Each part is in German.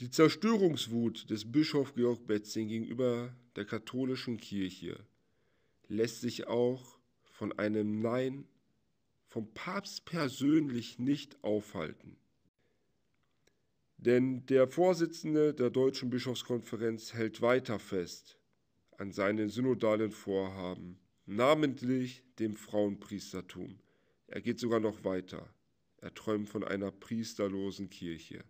Die Zerstörungswut des Bischof Georg Betzing gegenüber der katholischen Kirche lässt sich auch von einem Nein vom Papst persönlich nicht aufhalten. Denn der Vorsitzende der Deutschen Bischofskonferenz hält weiter fest an seinen synodalen Vorhaben, namentlich dem Frauenpriestertum. Er geht sogar noch weiter. Er träumt von einer priesterlosen Kirche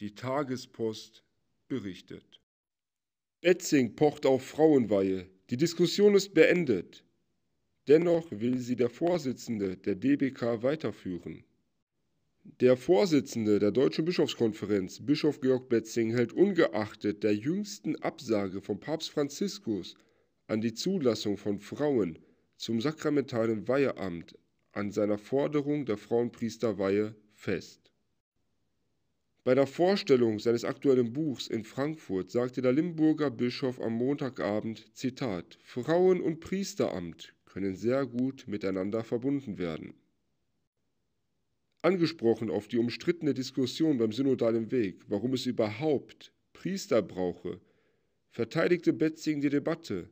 die Tagespost berichtet. Betzing pocht auf Frauenweihe. Die Diskussion ist beendet. Dennoch will sie der Vorsitzende der DBK weiterführen. Der Vorsitzende der Deutschen Bischofskonferenz, Bischof Georg Betzing, hält ungeachtet der jüngsten Absage von Papst Franziskus an die Zulassung von Frauen zum sakramentalen Weiheamt an seiner Forderung der Frauenpriesterweihe fest. Bei der Vorstellung seines aktuellen Buchs in Frankfurt sagte der Limburger Bischof am Montagabend, Zitat, Frauen und Priesteramt können sehr gut miteinander verbunden werden. Angesprochen auf die umstrittene Diskussion beim synodalen Weg, warum es überhaupt Priester brauche, verteidigte Betzing die Debatte.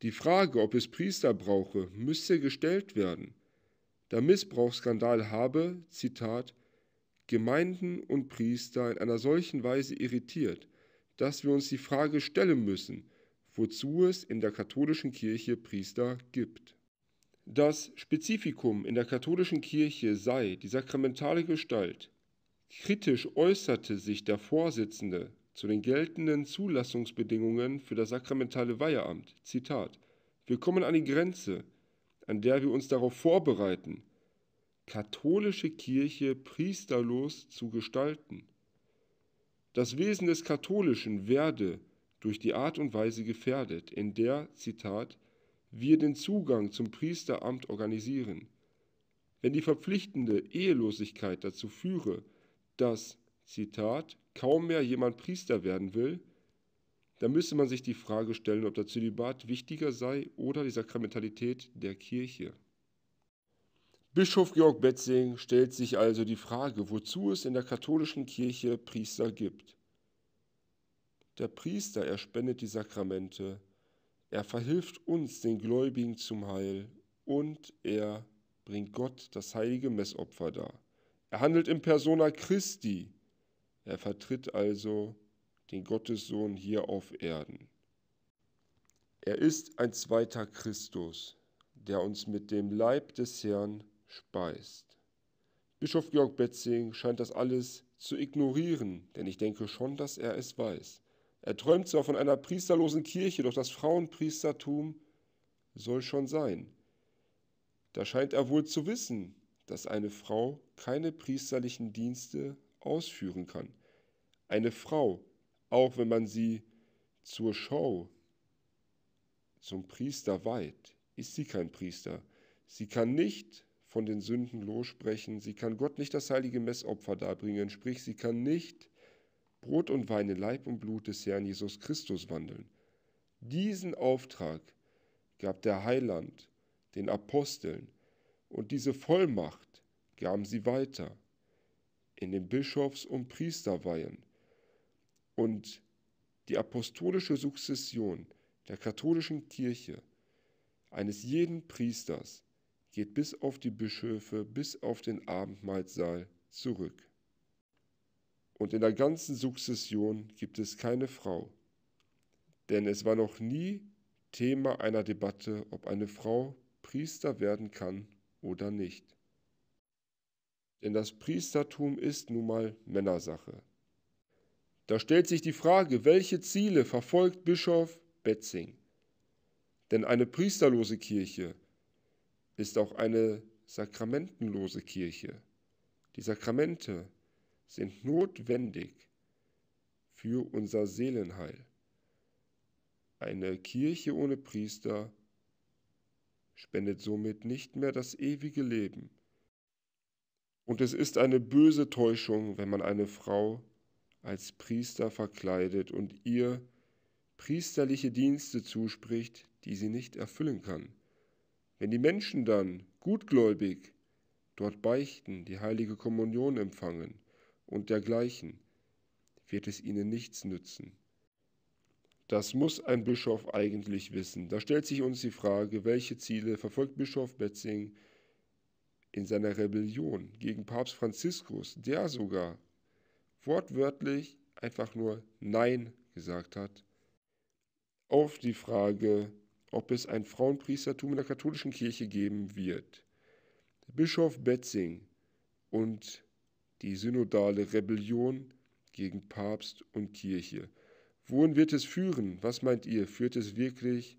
Die Frage, ob es Priester brauche, müsse gestellt werden. Der Missbrauchsskandal habe, Zitat, Gemeinden und Priester in einer solchen Weise irritiert, dass wir uns die Frage stellen müssen, wozu es in der katholischen Kirche Priester gibt. Das Spezifikum in der katholischen Kirche sei die sakramentale Gestalt. Kritisch äußerte sich der Vorsitzende zu den geltenden Zulassungsbedingungen für das sakramentale Weiheamt. Zitat: Wir kommen an die Grenze, an der wir uns darauf vorbereiten, katholische Kirche priesterlos zu gestalten. Das Wesen des Katholischen werde durch die Art und Weise gefährdet, in der, Zitat, wir den Zugang zum Priesteramt organisieren. Wenn die verpflichtende Ehelosigkeit dazu führe, dass, Zitat, kaum mehr jemand Priester werden will, dann müsse man sich die Frage stellen, ob der Zölibat wichtiger sei oder die Sakramentalität der Kirche. Bischof Georg Betzing stellt sich also die Frage, wozu es in der katholischen Kirche Priester gibt. Der Priester, er spendet die Sakramente, er verhilft uns, den Gläubigen, zum Heil und er bringt Gott das heilige Messopfer dar. Er handelt in persona Christi, er vertritt also den Gottessohn hier auf Erden. Er ist ein zweiter Christus, der uns mit dem Leib des Herrn speist. Bischof Georg Betzing scheint das alles zu ignorieren, denn ich denke schon, dass er es weiß. Er träumt zwar von einer priesterlosen Kirche, doch das Frauenpriestertum soll schon sein. Da scheint er wohl zu wissen, dass eine Frau keine priesterlichen Dienste ausführen kann. Eine Frau, auch wenn man sie zur Schau zum Priester weiht, ist sie kein Priester. Sie kann nicht von den Sünden lossprechen. Sie kann Gott nicht das heilige Messopfer darbringen, sprich, sie kann nicht Brot und Wein in Leib und Blut des Herrn Jesus Christus wandeln. Diesen Auftrag gab der Heiland den Aposteln und diese Vollmacht gaben sie weiter in den Bischofs- und Priesterweihen. Und die apostolische Sukzession der katholischen Kirche eines jeden Priesters geht bis auf die Bischöfe, bis auf den Abendmahlsaal zurück. Und in der ganzen Sukzession gibt es keine Frau, denn es war noch nie Thema einer Debatte, ob eine Frau Priester werden kann oder nicht. Denn das Priestertum ist nun mal Männersache. Da stellt sich die Frage, welche Ziele verfolgt Bischof Betzing? Denn eine priesterlose Kirche ist auch eine sakramentenlose Kirche. Die Sakramente sind notwendig für unser Seelenheil. Eine Kirche ohne Priester spendet somit nicht mehr das ewige Leben. Und es ist eine böse Täuschung, wenn man eine Frau als Priester verkleidet und ihr priesterliche Dienste zuspricht, die sie nicht erfüllen kann. Wenn die Menschen dann gutgläubig dort beichten, die heilige Kommunion empfangen und dergleichen, wird es ihnen nichts nützen. Das muss ein Bischof eigentlich wissen. Da stellt sich uns die Frage, welche Ziele verfolgt Bischof Betzing in seiner Rebellion gegen Papst Franziskus, der sogar wortwörtlich einfach nur Nein gesagt hat, auf die Frage, ob es ein Frauenpriestertum in der katholischen Kirche geben wird. Bischof Betzing und die synodale Rebellion gegen Papst und Kirche. Wohin wird es führen? Was meint ihr? Führt es wirklich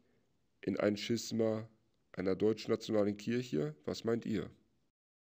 in ein Schisma einer deutsch-nationalen Kirche? Was meint ihr?